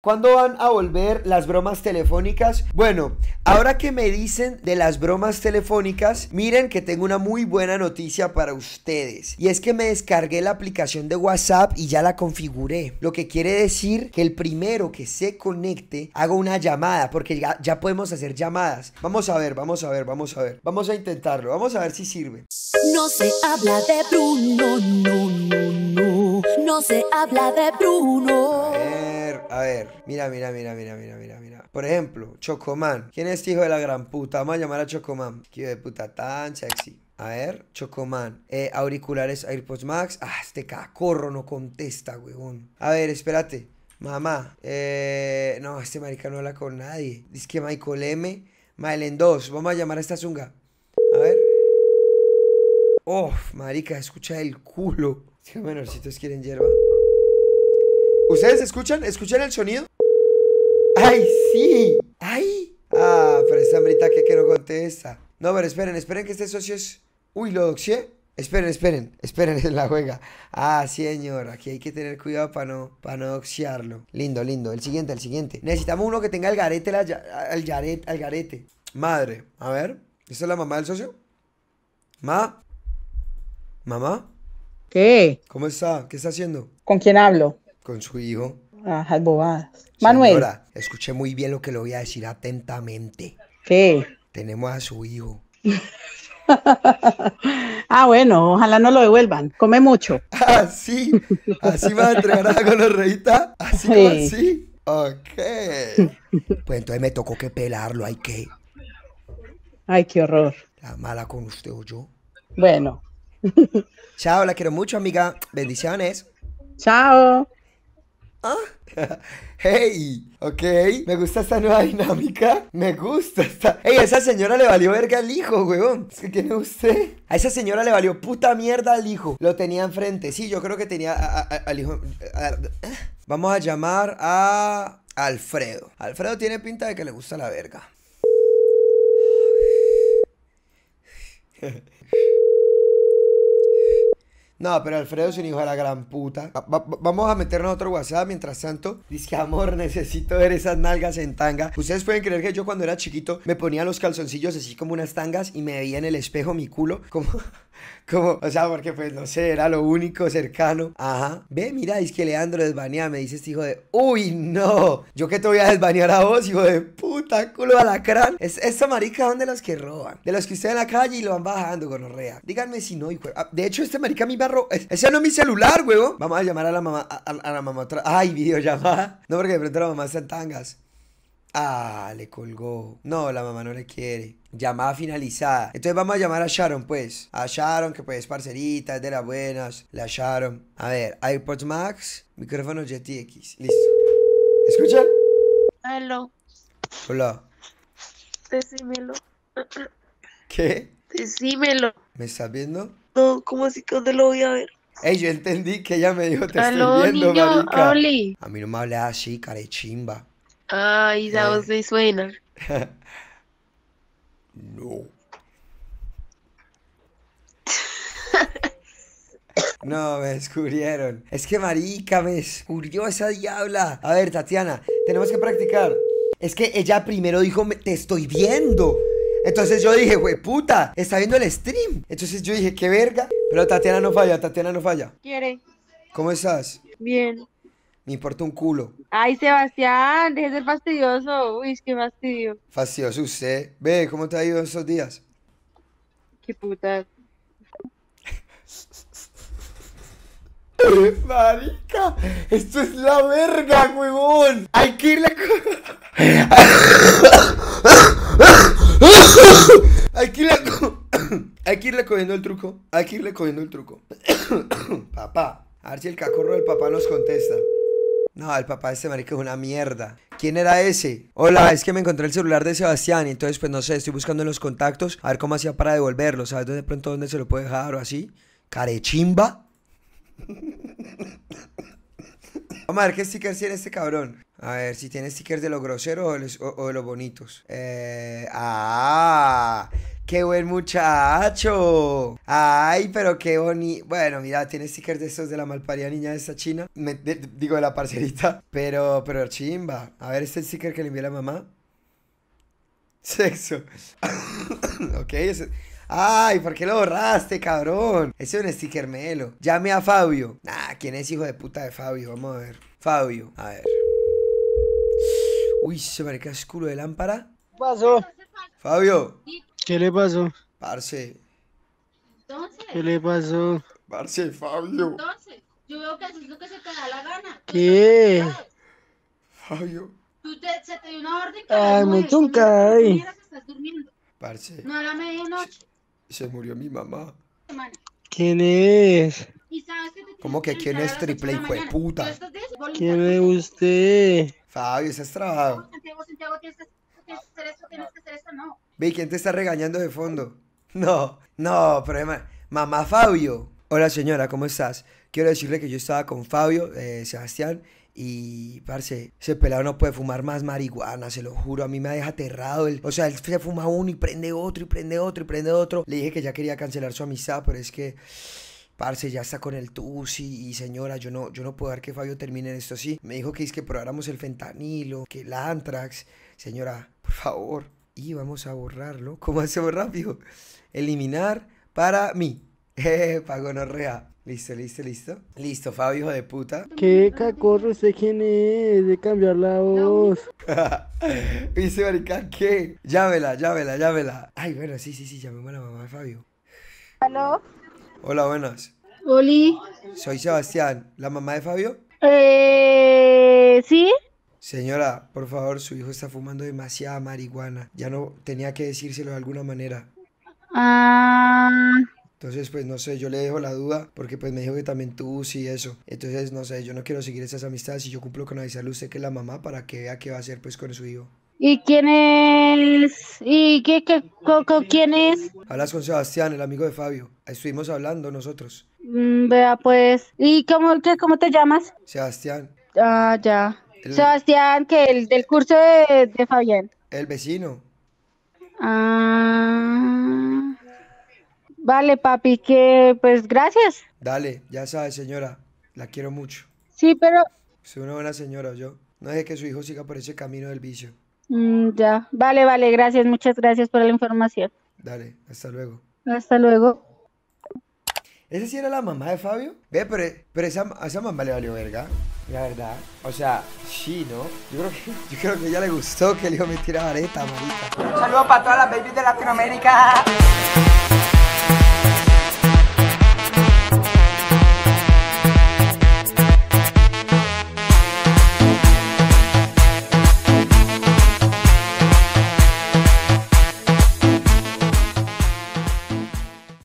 ¿Cuándo van a volver las bromas telefónicas? Bueno, ahora que me dicen de las bromas telefónicas, miren que tengo una muy buena noticia para ustedes. Y es que me descargué la aplicación de WhatsApp y ya la configuré. Lo que quiere decir que el primero que se conecte hago una llamada, porque ya, podemos hacer llamadas. Vamos a ver, vamos a ver, vamos a ver. Vamos a intentarlo, vamos a ver si sirve. No se habla de Bruno, no, no, no no se habla de Bruno. A ver, a ver. Mira, mira, mira, mira, mira, mira, Por ejemplo, Chocomán. ¿Quién es este hijo de la gran puta? Vamos a llamar a Chocomán. Qué de puta tan sexy. A ver, Chocomán. Eh, auriculares AirPods Max. Ah, este cacorro no contesta, weón. A ver, espérate. Mamá. Eh, no, este marica no habla con nadie. Dice que Michael M. en 2. Vamos a llamar a esta zunga. A ver. Oh, marica, escucha el culo si menorcitos quieren hierba. ¿Ustedes escuchan? ¿Escuchan el sonido? ¡Ay, sí! ¡Ay! Ah, pero esta hambrita que, quiero no contesta. No, pero esperen, esperen que este socio es... Uy, lo doxié. Esperen, esperen, esperen en la juega. Ah, señor, aquí hay que tener cuidado para no, doxiarlo no Lindo, lindo. El siguiente, el siguiente. Necesitamos uno que tenga el garete, El al garete, garete. Madre, a ver. ¿Esta es la mamá del socio? Ma. Mamá. ¿Qué? ¿Cómo está? ¿Qué está haciendo? ¿Con quién hablo? Con su hijo. Ajá, bobadas. Manuel. escuché muy bien lo que le voy a decir atentamente. ¿Qué? Tenemos a su hijo. ah, bueno, ojalá no lo devuelvan. Come mucho. Ah, Así, así va a entregar a la gonorreita. Así, sí. así. Ok. Pues entonces me tocó que pelarlo, hay que. Ay, qué horror. La mala con usted o yo. Bueno, Chao, la quiero mucho, amiga. Bendiciones. Chao. Ah. Hey, ok, me gusta esta nueva dinámica. Me gusta esta. Hey, a esa señora le valió verga al hijo, huevón? Es que tiene usted. A esa señora le valió puta mierda al hijo. Lo tenía enfrente. Sí, yo creo que tenía al hijo. vamos a llamar a Alfredo. Alfredo tiene pinta de que le gusta la verga. No, pero Alfredo es un hijo de la gran puta. vamos a meternos otro WhatsApp mientras tanto. Dice, amor, necesito ver esas nalgas en tanga. Ustedes pueden creer que yo cuando era chiquito me ponía los calzoncillos así como unas tangas y me veía en el espejo mi culo como... Como, o sea, porque pues no sé, era lo único cercano. Ajá. Ve, mira, es que Leandro desbanea, me dice este hijo de. ¡Uy, no! Yo que te voy a desbanear a vos, hijo de puta, culo alacrán. Es, esta marica son de los que roban. De los que usted en la calle y lo van bajando, gonorrea. Díganme si no, hijo. De ah, hecho, este marica mi barro. Ese no es mi celular, huevo. Vamos a llamar a la mamá. A, la mamá otra. Ay, videollamada. No, porque de pronto la mamá está en tangas. Ah, le colgó. No, la mamá no le quiere. Llamada finalizada. Entonces vamos a llamar a Sharon, pues. A Sharon, que pues es parcerita, es de las buenas. La Sharon. A ver, AirPods Max, micrófono GTX Listo. ¿Escuchan? Hello. Hola. Decímelo. ¿Qué? Decímelo. ¿Me estás viendo? No, ¿cómo así dónde lo voy a ver? Ey, yo entendí que ella me dijo te estoy viendo, niño, A mí no me habla así, carechimba. Ay, esa voz me suena. No. No, me descubrieron. Es que marica, me descubrió esa diabla. A ver, Tatiana, tenemos que practicar. Es que ella primero dijo, te estoy viendo. Entonces yo dije, wey puta, está viendo el stream. Entonces yo dije, qué verga. Pero Tatiana no falla, Tatiana no falla. ¿Quiere? ¿Cómo estás? Bien. Me importa un culo. Ay, Sebastián, deje de ser fastidioso. Uy, es que fastidio. Fastidioso usted. Ve, ¿cómo te ha ido esos días? Qué puta. Marica, esto es la verga, huevón. Hay que irle. Hay que irle Hay que irle cogiendo el truco. Hay que irle cogiendo el truco. papá, a ver si el cacorro del papá nos contesta. No, el papá de este marico es una mierda. ¿Quién era ese? Hola, es que me encontré el celular de Sebastián y entonces pues no sé, estoy buscando en los contactos a ver cómo hacía para devolverlo, ¿sabes de pronto dónde se lo puede dejar o así? ¿Carechimba? Vamos a ver qué stickers tiene este cabrón. A ver si tiene stickers de lo grosero o, de los bonitos. Eh, ah, ¡Qué buen muchacho! ¡Ay, pero qué bonito! Bueno, mira, tiene stickers de esos de la malparía niña de esa china. digo, de la parcerita. Pero, pero chimba. A ver, este sticker que le envió la mamá. Sexo. ok, ese... Ay, ¿por qué lo borraste, cabrón? Ese es un sticker melo. Llame a Fabio. Nah, ¿quién es hijo de puta de Fabio? Vamos a ver. Fabio, a ver. Uy, se el oscuro de lámpara. ¿Qué pasó? Fabio. ¿Qué le pasó? Parce. Entonces. ¿Qué le pasó? Parce, Fabio. Entonces, yo veo que haces lo que se te da la gana. ¿Qué? Fabio. Tú te, se te dio una orden que Ay, me chunca, ay. Estás durmiendo. Parce. No a la medianoche. Se, murió mi mamá. ¿Quién es? ¿Y sabes que te ¿Cómo que quién es triple hijo de puta? ¿Quién es usted? Fabio, es trabajado? Santiago, Santiago, tienes que hacer esto, tienes que hacer esto, no. Ve, ¿quién te está regañando de fondo? No, no, problema. mamá Fabio. Hola señora, ¿cómo estás? Quiero decirle que yo estaba con Fabio, eh, Sebastián, y, parce, ese pelado no puede fumar más marihuana, se lo juro. A mí me deja aterrado. o sea, él se fuma uno y prende otro, y prende otro, y prende otro. Le dije que ya quería cancelar su amistad, pero es que. Parce, ya está con el tusi y señora, yo no, yo no puedo dar que Fabio termine en esto así. Me dijo que es que probáramos el fentanilo, que el antrax. Señora, por favor y vamos a borrarlo. ¿Cómo hacemos rápido? Eliminar para mí. Pago rea. Listo, listo, listo. Listo, Fabio, hijo de puta. ¿Qué cacorro sé quién es? De cambiar la voz. Dice marica, ¿qué? Llámela, llámela, llámela. Ay, bueno, sí, sí, sí, llamemos a la mamá de Fabio. ¿Hola? Hola, buenas. Oli. Soy Sebastián, ¿la mamá de Fabio? Eh, sí. Señora, por favor, su hijo está fumando demasiada marihuana. Ya no tenía que decírselo de alguna manera. Ah. Entonces, pues no sé, yo le dejo la duda porque pues me dijo que también tú sí eso. Entonces, no sé, yo no quiero seguir esas amistades y yo cumplo con avisarle a usted que es la mamá para que vea qué va a hacer pues con su hijo. ¿Y quién es? ¿Y qué, qué, quién es? Hablas con Sebastián, el amigo de Fabio. Estuvimos hablando nosotros. Mm, vea, pues. ¿Y cómo, qué, cómo te llamas? Sebastián. Ah, ya. Sebastián, que el del curso de, de Fabián. El vecino. Ah. Vale, papi, que pues gracias. Dale, ya sabes, señora, la quiero mucho. Sí, pero... Soy una buena señora, yo. No deje que su hijo siga por ese camino del vicio. Mm, ya, vale, vale, gracias, muchas gracias por la información. Dale, hasta luego. Hasta luego. ¿Esa sí era la mamá de Fabio? Ve, pero, pero esa, esa mamá le valió verga. La verdad. O sea, sí, ¿no? Yo creo que, yo creo que ella le gustó que el hijo me de esta marica. Un saludo para todas las babies de Latinoamérica.